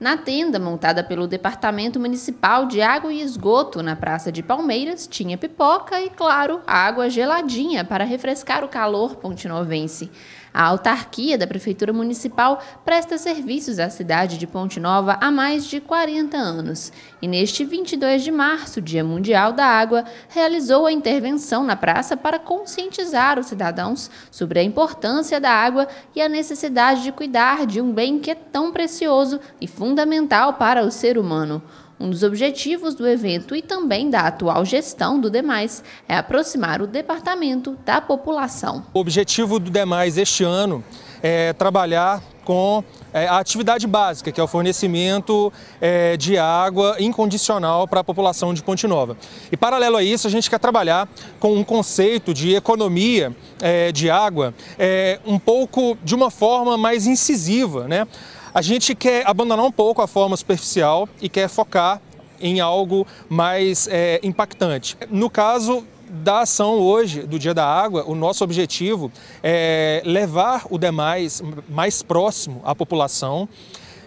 Na tenda montada pelo Departamento Municipal de Água e Esgoto na Praça de Palmeiras, tinha pipoca e, claro, água geladinha para refrescar o calor pontinovense. A autarquia da Prefeitura Municipal presta serviços à cidade de Ponte Nova há mais de 40 anos e, neste 22 de março, Dia Mundial da Água, realizou a intervenção na praça para conscientizar os cidadãos sobre a importância da água e a necessidade de cuidar de um bem que é tão precioso e fundamental fundamental para o ser humano. Um dos objetivos do evento e também da atual gestão do Demais é aproximar o departamento da população. O objetivo do Demais este ano é trabalhar com é, a atividade básica, que é o fornecimento é, de água incondicional para a população de Ponte Nova. E paralelo a isso, a gente quer trabalhar com um conceito de economia é, de água um pouco de uma forma mais incisiva, né? A gente quer abandonar um pouco a forma superficial e quer focar em algo mais é, impactante. No caso da ação hoje, do Dia da Água, o nosso objetivo é levar o demais mais próximo à população,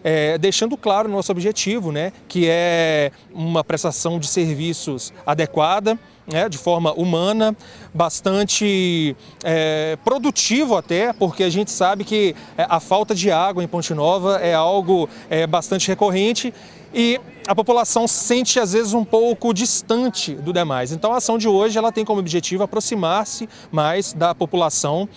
é, deixando claro o nosso objetivo, né, que é uma prestação de serviços adequada, né, de forma humana, bastante é, produtivo até, porque a gente sabe que é, a falta de água em Ponte Nova é algo é, bastante recorrente e a população sente às vezes um pouco distante do demais. Então a ação de hoje ela tem como objetivo aproximar-se mais da população.